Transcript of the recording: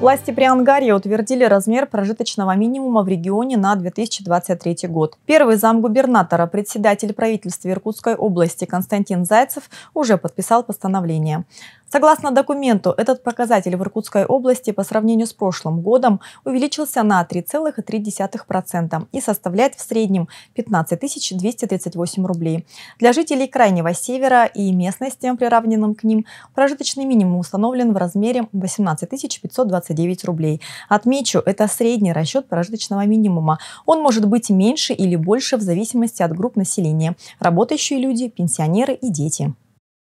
Власти при Ангаре утвердили размер прожиточного минимума в регионе на 2023 год. Первый замгубернатора, председатель правительства Иркутской области Константин Зайцев уже подписал постановление. Согласно документу, этот показатель в Иркутской области по сравнению с прошлым годом увеличился на 3,3% и составляет в среднем 15 238 рублей. Для жителей Крайнего Севера и местностям, приравненным к ним, прожиточный минимум установлен в размере 18 520 29 рублей. Отмечу, это средний расчет прожиточного минимума. Он может быть меньше или больше в зависимости от групп населения. Работающие люди, пенсионеры и дети.